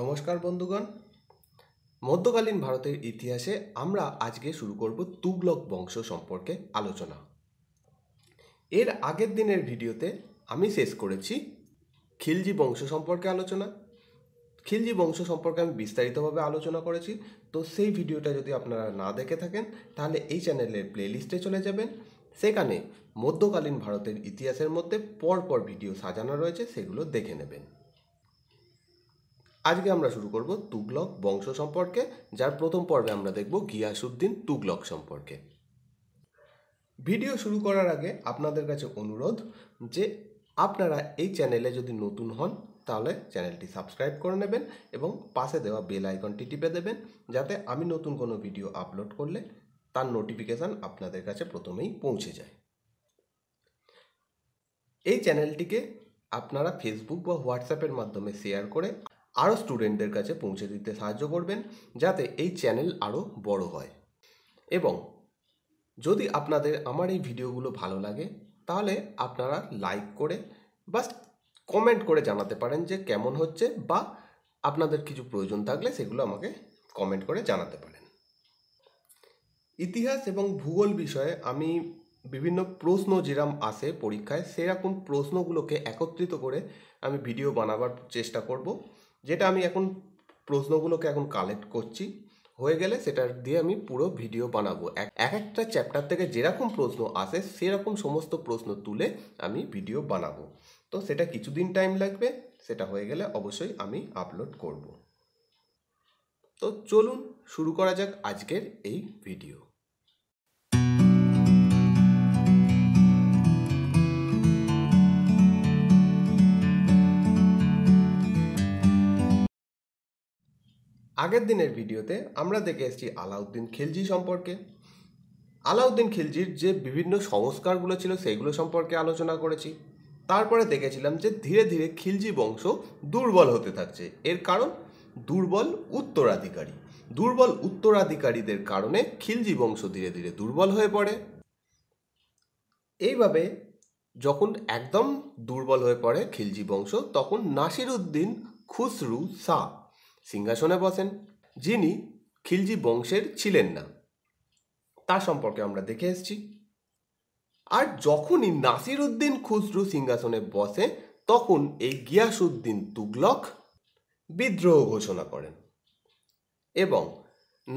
নমস্কার বন্ধুগণ মধ্যকালীন ভারতের ইতিহাসে আমরা আজকে শুরু করব তুগলক বংশ সম্পর্কে আলোচনা এর আগের দিনের ভিডিওতে আমি শেষ করেছি খিলজি বংশ সম্পর্কে আলোচনা খিলজি বংশ সম্পর্কে আমি বিস্তারিতভাবে আলোচনা করেছি তো সেই ভিডিওটা যদি আপনারা না দেখে থাকেন তাহলে এই চ্যানেলের প্লেলিস্টে চলে যাবেন সেখানে মধ্যকালীন ভারতের ইতিহাসের মধ্যে পরপর ভিডিও সাজানো রয়েছে সেগুলো দেখে নেবেন আজকে আমরা শুরু করব তুগলক বংশ সম্পর্কে যার প্রথম পর্বে আমরা দেখব গিয়াসুদ্দিন তুগলক সম্পর্কে ভিডিও শুরু করার আগে আপনাদের কাছে অনুরোধ যে আপনারা এই চ্যানেলে যদি নতুন হন তাহলে চ্যানেলটি সাবস্ক্রাইব করে নেবেন এবং পাশে দেওয়া বেল আইকনটি টিপে দেবেন যাতে আমি নতুন কোনো ভিডিও আপলোড করলে তার নোটিফিকেশান আপনাদের কাছে প্রথমেই পৌঁছে যায় এই চ্যানেলটিকে আপনারা ফেসবুক বা হোয়াটসঅ্যাপের মাধ্যমে শেয়ার করে আরও স্টুডেন্টদের কাছে পৌঁছে দিতে সাহায্য করবেন যাতে এই চ্যানেল আরও বড় হয় এবং যদি আপনাদের আমার এই ভিডিওগুলো ভালো লাগে তাহলে আপনারা লাইক করে বা কমেন্ট করে জানাতে পারেন যে কেমন হচ্ছে বা আপনাদের কিছু প্রয়োজন থাকলে সেগুলো আমাকে কমেন্ট করে জানাতে পারেন ইতিহাস এবং ভূগোল বিষয়ে আমি বিভিন্ন প্রশ্ন যেরকম আসে পরীক্ষায় সেরকম প্রশ্নগুলোকে একত্রিত করে আমি ভিডিও বানাবার চেষ্টা করব যেটা আমি এখন প্রশ্নগুলোকে এখন কালেক্ট করছি হয়ে গেলে সেটার দিয়ে আমি পুরো ভিডিও বানাবো এক একটা চ্যাপ্টার থেকে যেরকম প্রশ্ন আসে সেরকম সমস্ত প্রশ্ন তুলে আমি ভিডিও বানাবো তো সেটা কিছুদিন টাইম লাগবে সেটা হয়ে গেলে অবশ্যই আমি আপলোড করব তো চলুন শুরু করা যাক আজকের এই ভিডিও আগের দিনের ভিডিওতে আমরা দেখে এসেছি আলাউদ্দিন খিলজি সম্পর্কে আলাউদ্দিন খিলজির যে বিভিন্ন সংস্কারগুলো ছিল সেইগুলো সম্পর্কে আলোচনা করেছি তারপরে দেখেছিলাম যে ধীরে ধীরে খিলজি বংশ দুর্বল হতে থাকছে এর কারণ দুর্বল উত্তরাধিকারী দুর্বল উত্তরাধিকারীদের কারণে খিলজি বংশ ধীরে ধীরে দুর্বল হয়ে পড়ে এইভাবে যখন একদম দুর্বল হয়ে পড়ে খিলজি বংশ তখন উদ্দিন খুসরু শাহ সিংহাসনে বসেন যিনি খিলজি বংশের ছিলেন না তা সম্পর্কে আমরা দেখে এসছি আর যখনই নাসির উদ্দিন খুসরু সিংহাসনে বসে তখন এই গিয়াসুদ্দিন তুগলক বিদ্রোহ ঘোষণা করেন এবং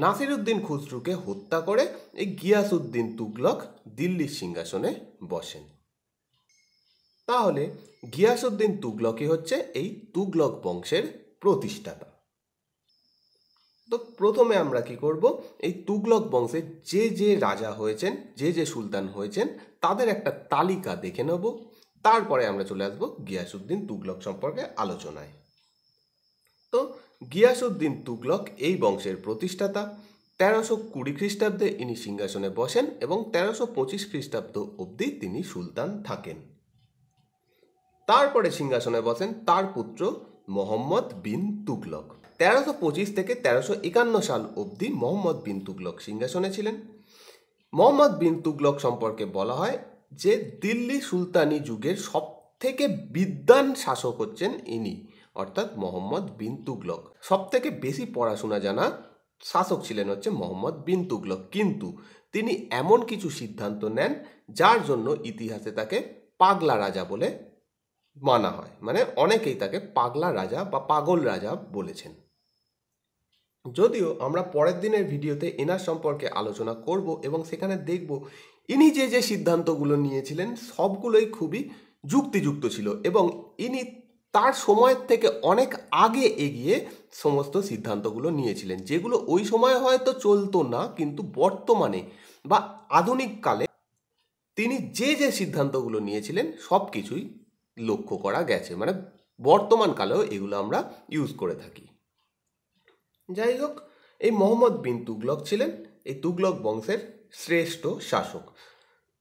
নাসিরুদ্দিন খুসরুকে হত্যা করে এই গিয়াসুদ্দিন তুগলক দিল্লির সিংহাসনে বসেন তাহলে গিয়াসুদ্দিন তুগলকই হচ্ছে এই তুগলক বংশের প্রতিষ্ঠাতা তো প্রথমে আমরা কি করব এই তুগলক বংশের যে যে রাজা হয়েছেন যে যে সুলতান হয়েছেন তাদের একটা তালিকা দেখে নেব তারপরে আমরা চলে আসব গিয়াসুদ্দিন তুগলক সম্পর্কে আলোচনায় তো গিয়াসুদ্দিন তুগলক এই বংশের প্রতিষ্ঠাতা তেরোশো কুড়ি খ্রিস্টাব্দে ইনি সিংহাসনে বসেন এবং তেরোশো পঁচিশ খ্রিস্টাব্দ অবধি তিনি সুলতান থাকেন তারপরে সিংহাসনে বসেন তার পুত্র মোহাম্মদ বিন তুগলক তেরোশো পঁচিশ থেকে তেরোশো একান্ন সাল অবধি মোহাম্মদ বিন তুগলক সিংহাসনে ছিলেন মোহাম্মদ বিন তুগলক সম্পর্কে বলা হয় যে দিল্লি সুলতানি যুগের সব থেকে বিদ্যান শাসক হচ্ছেন ইনি অর্থাৎ মোহাম্মদ বিন তুগলক সব থেকে বেশি পড়াশোনা জানা শাসক ছিলেন হচ্ছে মোহাম্মদ বিন তুগলক কিন্তু তিনি এমন কিছু সিদ্ধান্ত নেন যার জন্য ইতিহাসে তাকে পাগলা রাজা বলে মানা হয় মানে অনেকেই তাকে পাগলা রাজা বা পাগল রাজা বলেছেন যদিও আমরা পরের দিনের ভিডিওতে এনার সম্পর্কে আলোচনা করব এবং সেখানে দেখব ইনি যে যে সিদ্ধান্তগুলো নিয়েছিলেন সবগুলোই খুবই যুক্তিযুক্ত ছিল এবং ইনি তার সময়ের থেকে অনেক আগে এগিয়ে সমস্ত সিদ্ধান্তগুলো নিয়েছিলেন যেগুলো ওই সময় হয়তো চলতো না কিন্তু বর্তমানে বা আধুনিক কালে তিনি যে যে সিদ্ধান্তগুলো নিয়েছিলেন সব কিছুই লক্ষ্য করা গেছে মানে বর্তমানকালেও এগুলো আমরা ইউজ করে থাকি যাই হোক এই মোহাম্মদ বিন তুগলক ছিলেন এই তুগলক বংশের শ্রেষ্ঠ শাসক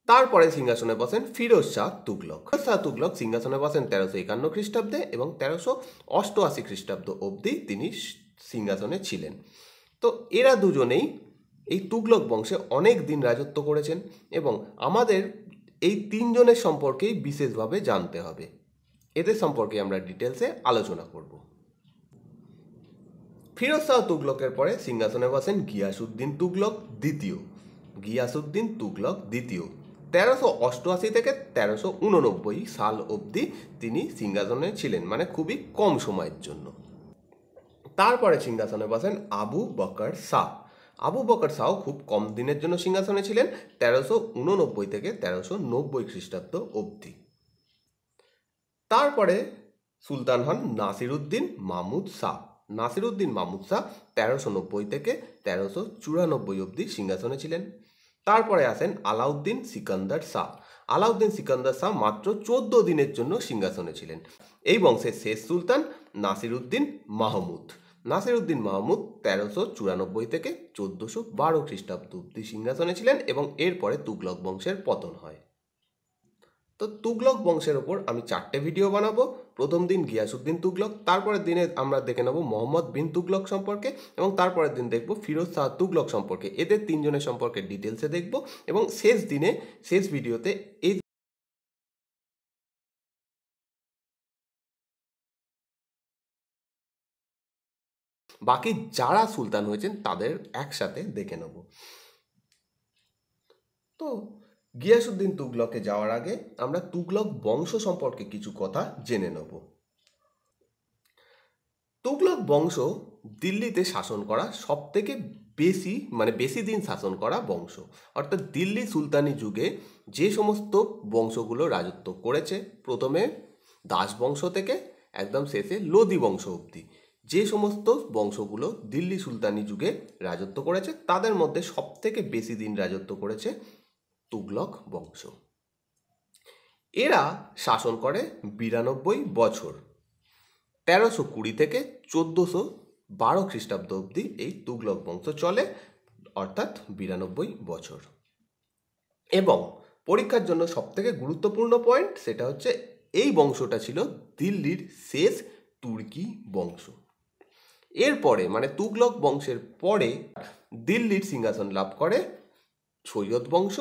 তারপরে সিংহাসনে বসেন ফিরোজ শাহ তুগলক ফিরোজ শাহ তুগলক সিংহাসনে বসেন তেরোশো একান্ন খ্রিস্টাব্দে এবং তেরোশো অষ্টআশি খ্রিস্টাব্দ অবধি তিনি সিংহাসনে ছিলেন তো এরা দুজনেই এই তুগলক বংশে অনেক দিন রাজত্ব করেছেন এবং আমাদের এই তিনজনের সম্পর্কেই বিশেষভাবে জানতে হবে এদের সম্পর্কে আমরা ডিটেলসে আলোচনা করবো ফিরোজ শাহ তুগলকের পরে সিংহাসনে বসেন গিয়াসুদ্দিন তুগলক দ্বিতীয় গিয়াসুদ্দিন তুগলক দ্বিতীয় তেরোশো অষ্টআশি থেকে তেরোশো উননব্বই সাল অবধি তিনি সিংহাসনে ছিলেন মানে খুবই কম সময়ের জন্য তারপরে সিংহাসনে বসেন আবু বকর শাহ আবু বকর শাহ খুব কম দিনের জন্য সিংহাসনে ছিলেন তেরোশো উননব্বই থেকে তেরোশো নব্বই খ্রিস্টাব্দ অবধি তারপরে সুলতান হন নাসিরুদ্দিন মাহমুদ শাহ নাসিরুদ্দিন মাহমুদ শাহ তেরোশো নব্বই থেকে তেরোশো চুরানব্বই অব্দি সিংহাসনে ছিলেন তারপরে আসেন আলাউদ্দিন সিকান্দার শাহ আলাউদ্দিন সিকান্দার শাহ মাত্র চোদ্দ দিনের জন্য সিংহাসনে ছিলেন এই বংশের শেষ সুলতান নাসিরুদ্দিন মাহমুদ নাসিরুদ্দিন মাহমুদ তেরোশো চুরানব্বই থেকে চোদ্দোশো বারো খ্রিস্টাব্দ অব্দি সিংহাসনে ছিলেন এবং এরপরে তুগলক বংশের পতন হয় তো তুগলক বংশের ওপর আমি চারটে ভিডিও বানাবো প্রথম দিন গিয়াসুদ্দিন তুগলক তারপরের দিনে আমরা দেখে নেব মোহাম্মদ বিন তুগলক সম্পর্কে এবং তারপরের দিন দেখব ফিরোজ শাহ তুগলক সম্পর্কে এদের তিনজনের সম্পর্কে ডিটেলসে দেখব এবং শেষ দিনে শেষ ভিডিওতে এই বাকি যারা সুলতান হয়েছেন তাদের একসাথে দেখে নেব তো গিয়াসুদ্দিন তুগলকে যাওয়ার আগে আমরা তুগলক বংশ সম্পর্কে কিছু কথা জেনে নেব তুগলক বংশ দিল্লিতে শাসন করা সব থেকে বেশি মানে বেশি দিন শাসন করা বংশ অর্থাৎ দিল্লি সুলতানি যুগে যে সমস্ত বংশগুলো রাজত্ব করেছে প্রথমে দাস বংশ থেকে একদম শেষে লোদি বংশ অবধি যে সমস্ত বংশগুলো দিল্লি সুলতানি যুগে রাজত্ব করেছে তাদের মধ্যে সব থেকে বেশি দিন রাজত্ব করেছে তুগলক বংশ এরা শাসন করে বিরানব্বই বছর তেরোশো কুড়ি থেকে চোদ্দোশো বারো খ্রিস্টাব্দ অব্দি এই তুগলক বংশ চলে অর্থাৎ বিরানব্বই বছর এবং পরীক্ষার জন্য সবথেকে গুরুত্বপূর্ণ পয়েন্ট সেটা হচ্ছে এই বংশটা ছিল দিল্লির শেষ তুর্কি বংশ এরপরে মানে তুগলক বংশের পরে দিল্লির সিংহাসন লাভ করে সৈয়দ বংশ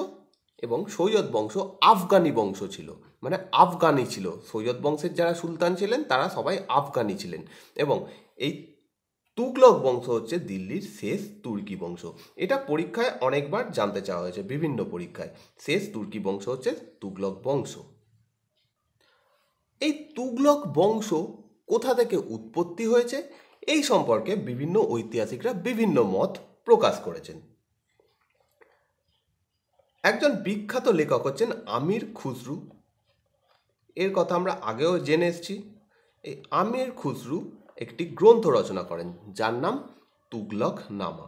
এবং সৈয়দ বংশ আফগানি বংশ ছিল মানে আফগানি ছিল সৈয়দ বংশের যারা সুলতান ছিলেন তারা সবাই আফগানি ছিলেন এবং এই তুকলক বংশ হচ্ছে দিল্লির শেষ তুর্কি বংশ এটা পরীক্ষায় অনেকবার জানতে চাওয়া হয়েছে বিভিন্ন পরীক্ষায় শেষ তুর্কি বংশ হচ্ছে তুগলক বংশ এই তুগলক বংশ কোথা থেকে উৎপত্তি হয়েছে এই সম্পর্কে বিভিন্ন ঐতিহাসিকরা বিভিন্ন মত প্রকাশ করেছেন একজন বিখ্যাত লেখক হচ্ছেন আমির খুসরু এর কথা আমরা আগেও জেনে এসেছি এই আমির খুসরু একটি গ্রন্থ রচনা করেন যার নাম তুগলক নামা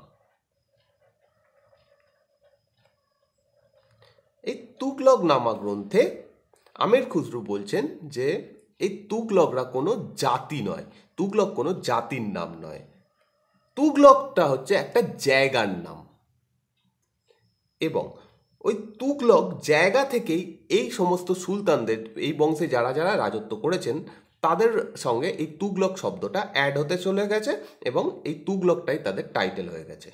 এই তুগলক নামা গ্রন্থে আমির খুসরু বলছেন যে এই তুগলকরা কোনো জাতি নয় তুগলক কোনো জাতির নাম নয় তুগলকটা হচ্ছে একটা জায়গার নাম এবং ওই তুকলক জায়গা থেকেই এই সমস্ত সুলতানদের এই বংশে যারা যারা রাজত্ব করেছেন তাদের সঙ্গে এই তুগলক শব্দটা অ্যাড হতে চলে গেছে এবং এই তুগলকটাই তাদের টাইটেল হয়ে গেছে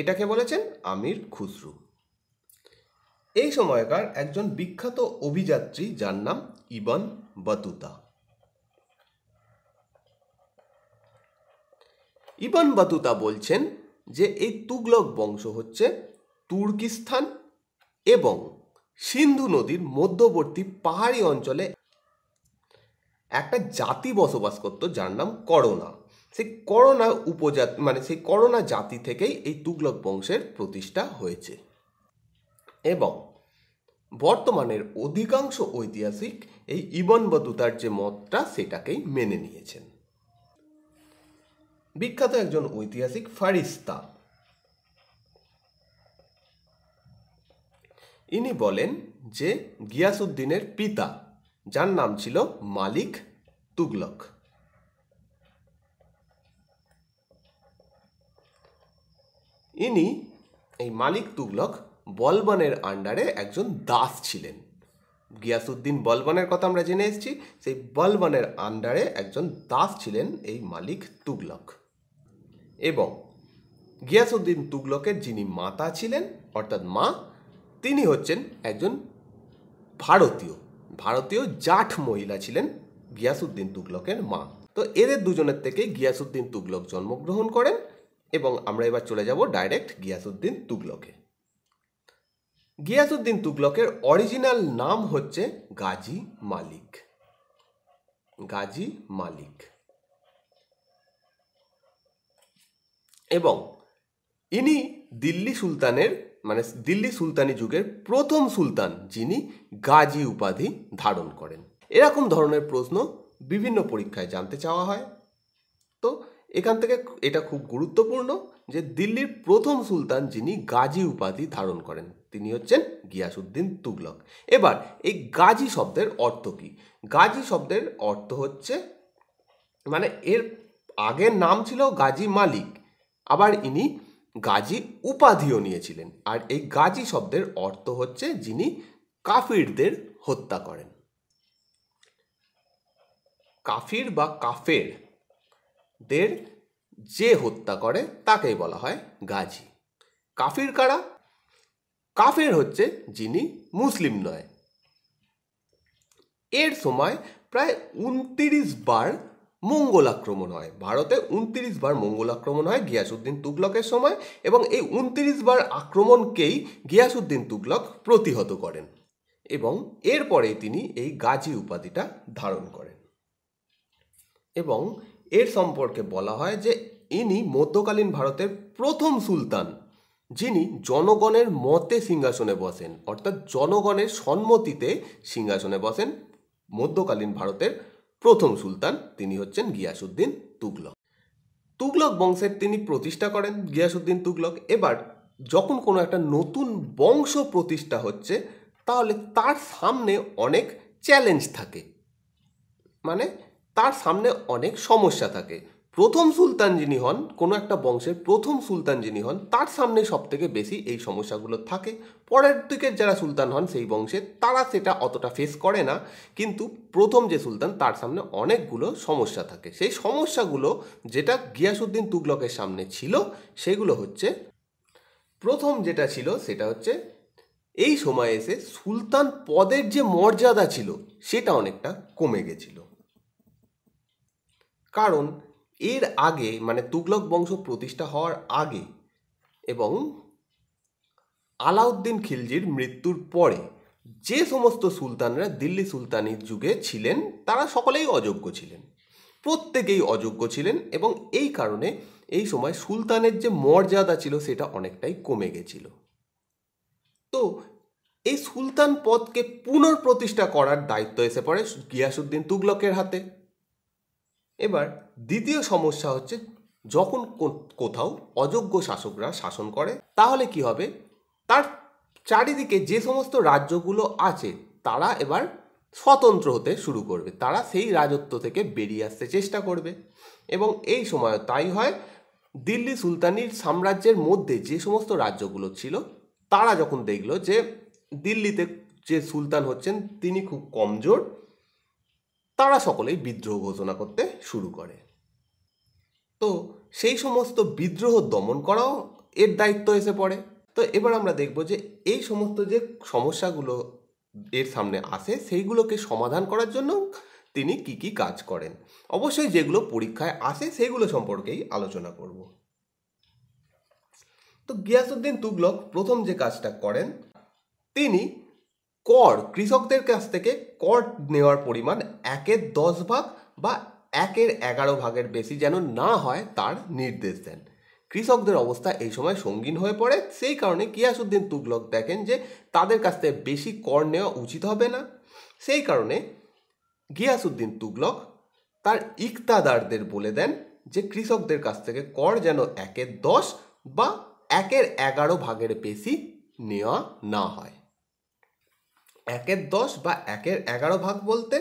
এটাকে বলেছেন আমির খুসরু এই সময়কার একজন বিখ্যাত অভিযাত্রী যার নাম ইবান বাতুতা ইবান বাতুতা বলছেন যে এই তুগলক বংশ হচ্ছে তুর্কিস্তান এবং সিন্ধু নদীর মধ্যবর্তী পাহাড়ি অঞ্চলে একটা জাতি বসবাস করত যার নাম করোনা সেই করোনা উপজাত মানে সেই করোনা জাতি থেকেই এই তুগলক বংশের প্রতিষ্ঠা হয়েছে এবং বর্তমানের অধিকাংশ ঐতিহাসিক এই ইবন বদুতার যে মতটা সেটাকেই মেনে নিয়েছেন বিখ্যাত একজন ঐতিহাসিক ফারিস্তা ইনি বলেন যে গিয়াসুদ্দিনের পিতা যার নাম ছিল মালিক তুগলক ইনি এই মালিক তুগলক বলবানের আন্ডারে একজন দাস ছিলেন গিয়াসুদ্দিন বলবানের কথা আমরা জেনে এসেছি সেই বলবানের আন্ডারে একজন দাস ছিলেন এই মালিক তুগলক এবং গিয়াসুদ্দিন তুগলকের যিনি মাতা ছিলেন অর্থাৎ মা তিনি হচ্ছেন একজন ভারতীয় ভারতীয় জাট মহিলা ছিলেন গিয়াসুদ্দিন তুগলকের মা তো এদের দুজনের থেকে গিয়াসুদ্দিন তুগলক জন্মগ্রহণ করেন এবং আমরা এবার চলে যাব ডাইরেক্ট গিয়াসুদ্দিন তুগলকে গিয়াসুদ্দিন তুগলকের অরিজিনাল নাম হচ্ছে গাজী মালিক গাজী মালিক এবং ইনি দিল্লি সুলতানের মানে দিল্লি সুলতানি যুগের প্রথম সুলতান যিনি গাজী উপাধি ধারণ করেন এরকম ধরনের প্রশ্ন বিভিন্ন পরীক্ষায় জানতে চাওয়া হয় তো এখান থেকে এটা খুব গুরুত্বপূর্ণ যে দিল্লির প্রথম সুলতান যিনি গাজী উপাধি ধারণ করেন তিনি হচ্ছেন গিয়াসুদ্দিন তুগলক এবার এই গাজী শব্দের অর্থ কী গাজী শব্দের অর্থ হচ্ছে মানে এর আগের নাম ছিল গাজী মালিক আবার ইনি গাজী উপাধিও নিয়েছিলেন আর এই গাজী শব্দের অর্থ হচ্ছে যিনি কাফিরদের হত্যা করেন কাফির বা কাফের দের যে হত্যা করে তাকেই বলা হয় গাজী কাফির কারা কাফের হচ্ছে যিনি মুসলিম নয় এর সময় প্রায় উনত্রিশ বার মঙ্গল আক্রমণ হয় ভারতে উনত্রিশ বার মঙ্গল আক্রমণ হয় গিয়াসুদ্দিন তুগলকের সময় এবং এই উনত্রিশ বার আক্রমণকেই গিয়াসুদ্দিন তুগলক প্রতিহত করেন এবং এরপরে তিনি এই গাজী উপাধিটা ধারণ করেন এবং এর সম্পর্কে বলা হয় যে ইনি মধ্যকালীন ভারতের প্রথম সুলতান যিনি জনগণের মতে সিংহাসনে বসেন অর্থাৎ জনগণের সম্মতিতে সিংহাসনে বসেন মধ্যকালীন ভারতের প্রথম সুলতান তিনি হচ্ছেন গিয়াসুদ্দিন তুগলক তুগলক বংশের তিনি প্রতিষ্ঠা করেন গিয়াসুদ্দিন তুগলক এবার যখন কোনো একটা নতুন বংশ প্রতিষ্ঠা হচ্ছে তাহলে তার সামনে অনেক চ্যালেঞ্জ থাকে মানে তার সামনে অনেক সমস্যা থাকে প্রথম সুলতান যিনি হন কোনো একটা বংশের প্রথম সুলতান যিনি হন তার সামনে সবথেকে বেশি এই সমস্যাগুলো থাকে পরের দিকের যারা সুলতান হন সেই বংশে তারা সেটা অতটা ফেস করে না কিন্তু প্রথম যে সুলতান তার সামনে অনেকগুলো সমস্যা থাকে সেই সমস্যাগুলো যেটা গিয়াসুদ্দিন তুগলকের সামনে ছিল সেগুলো হচ্ছে প্রথম যেটা ছিল সেটা হচ্ছে এই সময়ে এসে সুলতান পদের যে মর্যাদা ছিল সেটা অনেকটা কমে গেছিল কারণ এর আগে মানে তুগলক বংশ প্রতিষ্ঠা হওয়ার আগে এবং আলাউদ্দিন খিলজির মৃত্যুর পরে যে সমস্ত সুলতানরা দিল্লি সুলতানির যুগে ছিলেন তারা সকলেই অযোগ্য ছিলেন প্রত্যেকেই অযোগ্য ছিলেন এবং এই কারণে এই সময় সুলতানের যে মর্যাদা ছিল সেটা অনেকটাই কমে গেছিল তো এই সুলতান পদকে পুনর্প্রতিষ্ঠা করার দায়িত্ব এসে পড়ে গিয়াসুদ্দিন তুগলকের হাতে এবার দ্বিতীয় সমস্যা হচ্ছে যখন কোথাও অযোগ্য শাসকরা শাসন করে তাহলে কি হবে তার চারিদিকে যে সমস্ত রাজ্যগুলো আছে তারা এবার স্বতন্ত্র হতে শুরু করবে তারা সেই রাজত্ব থেকে বেরিয়ে আসতে চেষ্টা করবে এবং এই সময় তাই হয় দিল্লি সুলতানির সাম্রাজ্যের মধ্যে যে সমস্ত রাজ্যগুলো ছিল তারা যখন দেখলো যে দিল্লিতে যে সুলতান হচ্ছেন তিনি খুব কমজোর তারা সকলেই বিদ্রোহ ঘোষণা করতে শুরু করে তো সেই সমস্ত বিদ্রোহ দমন করাও এর দায়িত্ব এসে পড়ে তো এবার আমরা দেখব যে এই সমস্ত যে সমস্যাগুলো এর সামনে আসে সেইগুলোকে সমাধান করার জন্য তিনি কি কি কাজ করেন অবশ্যই যেগুলো পরীক্ষায় আসে সেইগুলো সম্পর্কেই আলোচনা করব তো গিয়াসুদ্দিন তুগলক প্রথম যে কাজটা করেন তিনি কর কৃষকদের কাছ থেকে কর নেওয়ার পরিমাণ একের দশ ভাগ বা একের এগারো ভাগের বেশি যেন না হয় তার নির্দেশ দেন কৃষকদের অবস্থা এই সময় সঙ্গীন হয়ে পড়ে সেই কারণে কিয়াসুদ্দিন তুগলক দেখেন যে তাদের কাছ থেকে বেশি কর নেওয়া উচিত হবে না সেই কারণে গিয়াসুদ্দিন তুগলক তার ইকতাদারদের বলে দেন যে কৃষকদের কাছ থেকে কর যেন একের দশ বা একের এগারো ভাগের বেশি নেওয়া না হয় একের দশ বা একের এগারো ভাগ বলতে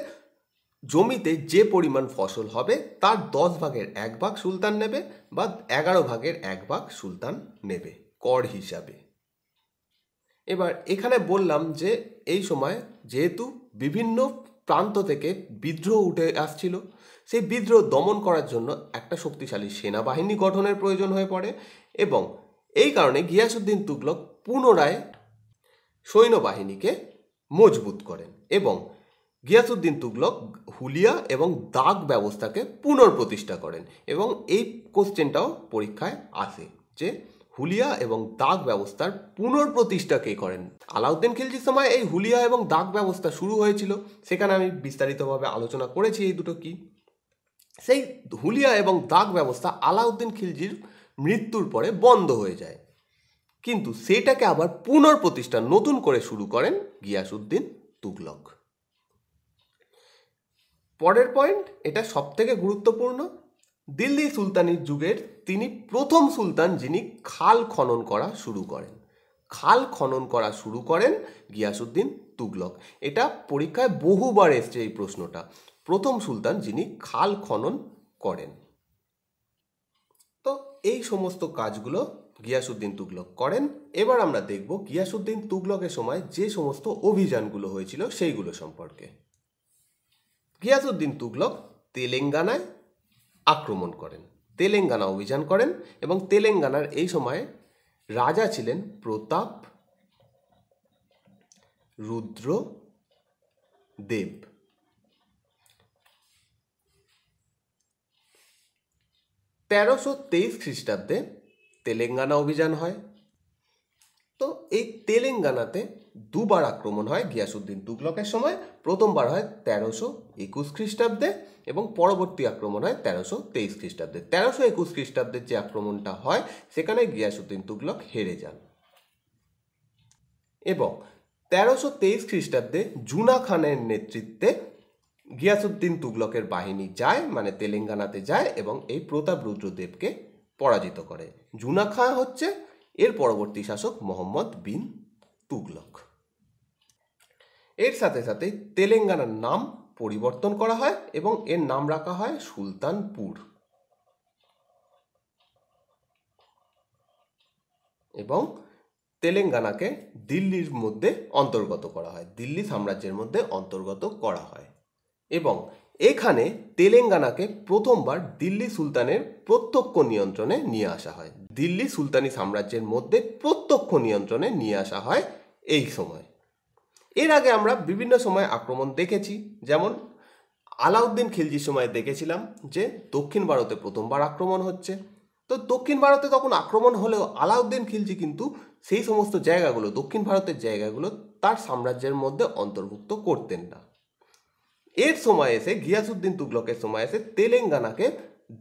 জমিতে যে পরিমাণ ফসল হবে তার দশ ভাগের এক ভাগ সুলতান নেবে বা এগারো ভাগের এক ভাগ সুলতান নেবে কর হিসাবে এবার এখানে বললাম যে এই সময় যেহেতু বিভিন্ন প্রান্ত থেকে বিদ্রোহ উঠে আসছিল সেই বিদ্রোহ দমন করার জন্য একটা শক্তিশালী সেনাবাহিনী গঠনের প্রয়োজন হয়ে পড়ে এবং এই কারণে গিয়াসুদ্দিন তুগলক পুনরায় সৈন্যবাহিনীকে মজবুত করেন এবং গিয়াসুদ্দিন তুগলক হুলিয়া এবং দাগ ব্যবস্থাকে পুনর্প্রতিষ্ঠা করেন এবং এই কোশ্চেনটাও পরীক্ষায় আসে যে হুলিয়া এবং দাগ ব্যবস্থার পুনর্প্রতিষ্ঠা কে করেন আলাউদ্দিন খিলজির সময় এই হুলিয়া এবং দাগ ব্যবস্থা শুরু হয়েছিল সেখানে আমি বিস্তারিতভাবে আলোচনা করেছি এই দুটো কি সেই হুলিয়া এবং দাগ ব্যবস্থা আলাউদ্দিন খিলজির মৃত্যুর পরে বন্ধ হয়ে যায় কিন্তু সেটাকে আবার পুনর্প্রতিষ্ঠা নতুন করে শুরু করেন গিয়াসুদ্দিন তুগলক পরের পয়েন্ট এটা সব থেকে গুরুত্বপূর্ণ দিল্লি সুলতানির যুগের তিনি প্রথম সুলতান যিনি খাল খনন করা শুরু করেন খাল খনন করা শুরু করেন গিয়াসুদ্দিন তুগলক এটা পরীক্ষায় বহুবার এসছে এই প্রশ্নটা প্রথম সুলতান যিনি খাল খনন করেন তো এই সমস্ত কাজগুলো গিয়াসুদ্দিন তুগলক করেন এবার আমরা দেখব গিয়াসুদ্দিন তুগলকের সময় যে সমস্ত অভিযানগুলো হয়েছিল সেইগুলো সম্পর্কে গিয়াসুদ্দিন তুগলক তেলেঙ্গানায় আক্রমণ করেন তেলেঙ্গানা অভিযান করেন এবং তেলেঙ্গানার এই সময়ে রাজা ছিলেন প্রতাপ রুদ্র দেব তেরোশো তেইশ খ্রিস্টাব্দে তেলেঙ্গানা অভিযান হয় তো এই তেলেঙ্গানাতে দুবার আক্রমণ হয় গিয়াসুদ্দিন তুগলকের সময় প্রথমবার হয় তেরোশো একুশ খ্রিস্টাব্দে এবং পরবর্তী আক্রমণ হয় তেরোশো তেইশ খ্রিস্টাব্দে তেরোশো একুশ খ্রিস্টাব্দের যে আক্রমণটা হয় সেখানে গিয়াসুদ্দিন তুগলক হেরে যান এবং তেরোশো তেইশ খ্রিস্টাব্দে জুনা খানের নেতৃত্বে গিয়াসুদ্দিন তুগলকের বাহিনী যায় মানে তেলেঙ্গানাতে যায় এবং এই প্রতাপ রুদ্রদেবকে পরাজিত করে জুনা খাঁ হচ্ছে এর পরবর্তী শাসক মোহাম্মদ বিন তুগলক এর সাথে সাথে তেলেঙ্গানার নাম পরিবর্তন করা হয় এবং এর নাম রাখা হয় সুলতানপুর এবং তেলেঙ্গানাকে দিল্লির মধ্যে অন্তর্গত করা হয় দিল্লি সাম্রাজ্যের মধ্যে অন্তর্গত করা হয় এবং এখানে তেলেঙ্গানাকে প্রথমবার দিল্লি সুলতানের প্রত্যক্ষ নিয়ন্ত্রণে নিয়ে আসা হয় দিল্লি সুলতানি সাম্রাজ্যের মধ্যে প্রত্যক্ষ নিয়ন্ত্রণে নিয়ে আসা হয় এই সময় এর আগে আমরা বিভিন্ন সময় আক্রমণ দেখেছি যেমন আলাউদ্দিন খিলজির সময় দেখেছিলাম যে দক্ষিণ ভারতে প্রথমবার আক্রমণ হচ্ছে তো দক্ষিণ ভারতে তখন আক্রমণ হলেও আলাউদ্দিন খিলজি কিন্তু সেই সমস্ত জায়গাগুলো দক্ষিণ ভারতের জায়গাগুলো তার সাম্রাজ্যের মধ্যে অন্তর্ভুক্ত করতেন না এর সময় এসে গিয়াসুদ্দিন তুগলকের সময় এসে তেলেঙ্গানাকে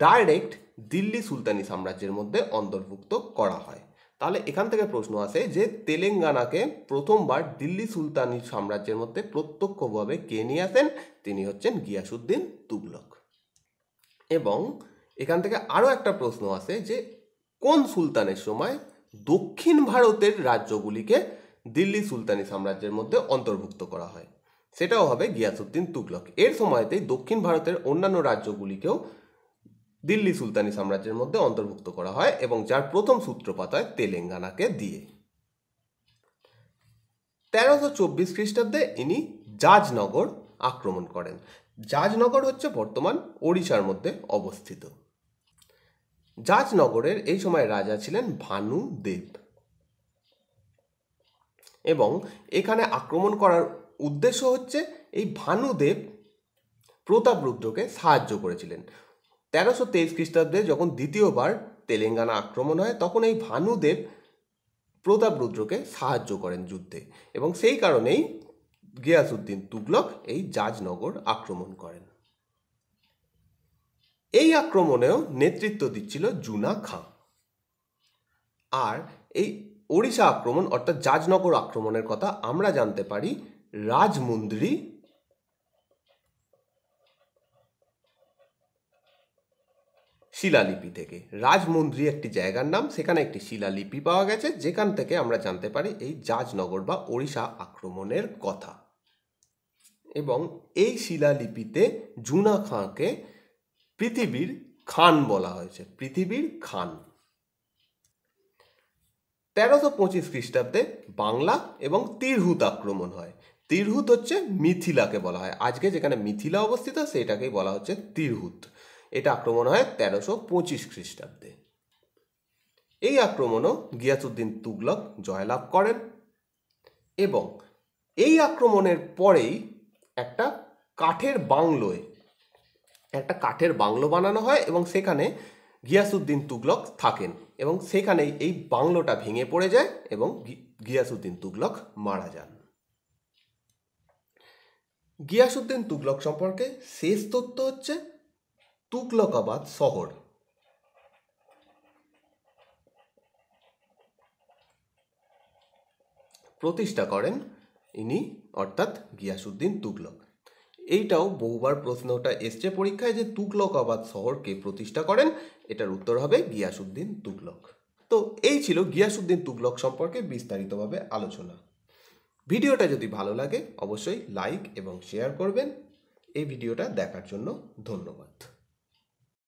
ডাইরেক্ট দিল্লি সুলতানি সাম্রাজ্যের মধ্যে অন্তর্ভুক্ত করা হয় তাহলে এখান থেকে প্রশ্ন আসে যে তেলেঙ্গানাকে প্রথমবার দিল্লি সুলতানি সাম্রাজ্যের মধ্যে প্রত্যক্ষভাবে কে নিয়ে আসেন তিনি হচ্ছেন গিয়াসুদ্দিন তুগলক এবং এখান থেকে আরও একটা প্রশ্ন আসে যে কোন সুলতানের সময় দক্ষিণ ভারতের রাজ্যগুলিকে দিল্লি সুলতানি সাম্রাজ্যের মধ্যে অন্তর্ভুক্ত করা হয় সেটাও হবে গিয়াসুদ্দিন তুগলক এর সময়তেই দক্ষিণ ভারতের অন্যান্য রাজ্যগুলিকেও দিল্লি সুলতানি সাম্রাজ্যের মধ্যে অন্তর্ভুক্ত করা হয় এবং যার প্রথম সূত্রপাত হয় তেলেঙ্গানাকে দিয়ে তেরোশো চব্বিশ খ্রিস্টাব্দে ইনি জাজনগর আক্রমণ করেন জাজনগর হচ্ছে বর্তমান ওড়িশার মধ্যে অবস্থিত জাজনগরের এই সময় রাজা ছিলেন ভানু দেব এবং এখানে আক্রমণ করার উদ্দেশ্য হচ্ছে এই ভানুদেব প্রতাপরুদ্রকে সাহায্য করেছিলেন তেরোশো তেইশ খ্রিস্টাব্দে যখন দ্বিতীয়বার তেলেঙ্গানা আক্রমণ হয় তখন এই ভানুদেব প্রতাপরুদ্রকে সাহায্য করেন যুদ্ধে এবং সেই কারণেই গিয়াসুদ্দিন তুগলক এই জাজনগর আক্রমণ করেন এই আক্রমণেও নেতৃত্ব দিচ্ছিল জুনা খাঁ আর এই ওড়িশা আক্রমণ অর্থাৎ জাজনগর আক্রমণের কথা আমরা জানতে পারি রাজমুন্দ্রি শিলালিপি থেকে রাজমুন্দ্রি একটি জায়গার নাম সেখানে একটি শিলালিপি পাওয়া গেছে যেখান থেকে আমরা জানতে পারি এই জাজনগর বা ওড়িশা আক্রমণের কথা এবং এই শিলালিপিতে জুনা খাঁকে পৃথিবীর খান বলা হয়েছে পৃথিবীর খান তেরোশো পঁচিশ খ্রিস্টাব্দে বাংলা এবং তিরহুত আক্রমণ হয় তিরহুত হচ্ছে মিথিলাকে বলা হয় আজকে যেখানে মিথিলা অবস্থিত সেটাকেই বলা হচ্ছে তিরহুত এটা আক্রমণ হয় তেরোশো পঁচিশ খ্রিস্টাব্দে এই আক্রমণও গিয়াসুদ্দিন তুগলক জয়লাভ করেন এবং এই আক্রমণের পরেই একটা কাঠের বাংলোয় একটা কাঠের বাংলো বানানো হয় এবং সেখানে গিয়াসুদ্দিন তুগলক থাকেন এবং সেখানেই এই বাংলোটা ভেঙে পড়ে যায় এবং গিয়াসুদ্দিন তুগলক মারা যান গিয়াসুদ্দিন তুগলক সম্পর্কে শেষ তথ্য হচ্ছে তুগলকাবাদ শহর প্রতিষ্ঠা করেন ইনি অর্থাৎ গিয়াসুদ্দিন তুগলক এইটাও বহুবার প্রশ্নটা এসছে পরীক্ষায় যে তুগলকাবাদ শহরকে প্রতিষ্ঠা করেন এটার উত্তর হবে গিয়াসুদ্দিন তুগলক তো এই ছিল গিয়াসুদ্দিন তুগলক সম্পর্কে বিস্তারিতভাবে আলোচনা ভিডিওটা যদি ভালো লাগে অবশ্যই লাইক এবং শেয়ার করবেন এই ভিডিওটা দেখার জন্য ধন্যবাদ